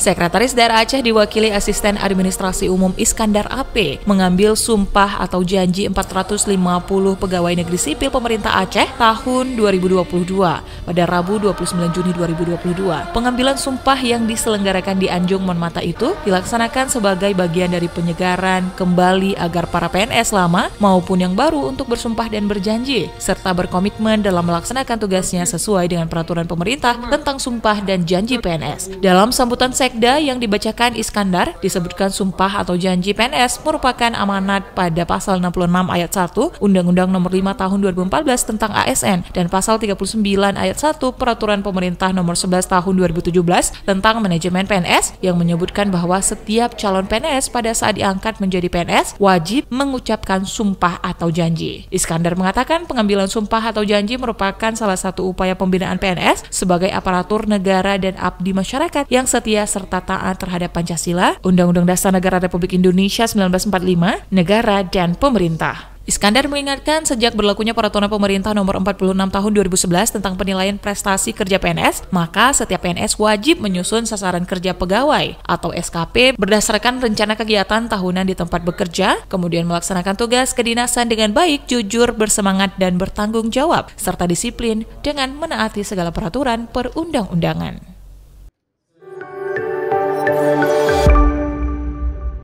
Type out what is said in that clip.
Sekretaris Daerah Aceh diwakili Asisten Administrasi Umum Iskandar AP mengambil sumpah atau janji 450 pegawai negeri sipil pemerintah Aceh tahun 2022 pada Rabu 29 Juni 2022. Pengambilan sumpah yang diselenggarakan di Anjung Monmata itu dilaksanakan sebagai bagian dari penyegaran kembali agar para PNS lama maupun yang baru untuk bersumpah dan berjanji serta berkomitmen dalam melaksanakan tugasnya sesuai dengan peraturan pemerintah tentang sumpah dan janji PNS. Dalam sambutan sek. Sekda yang dibacakan Iskandar disebutkan sumpah atau janji PNS merupakan amanat pada pasal 66 ayat 1 Undang-Undang Nomor 5 Tahun 2014 tentang ASN dan pasal 39 ayat 1 Peraturan Pemerintah Nomor 11 Tahun 2017 tentang manajemen PNS yang menyebutkan bahwa setiap calon PNS pada saat diangkat menjadi PNS wajib mengucapkan sumpah atau janji. Iskandar mengatakan pengambilan sumpah atau janji merupakan salah satu upaya pembinaan PNS sebagai aparatur negara dan abdi masyarakat yang setia serta serta taat terhadap Pancasila, Undang-Undang Dasar Negara Republik Indonesia 1945, negara dan pemerintah. Iskandar mengingatkan sejak berlakunya peraturan pemerintah nomor 46 tahun 2011 tentang penilaian prestasi kerja PNS, maka setiap PNS wajib menyusun sasaran kerja pegawai atau SKP berdasarkan rencana kegiatan tahunan di tempat bekerja, kemudian melaksanakan tugas kedinasan dengan baik, jujur, bersemangat, dan bertanggung jawab, serta disiplin dengan menaati segala peraturan perundang-undangan.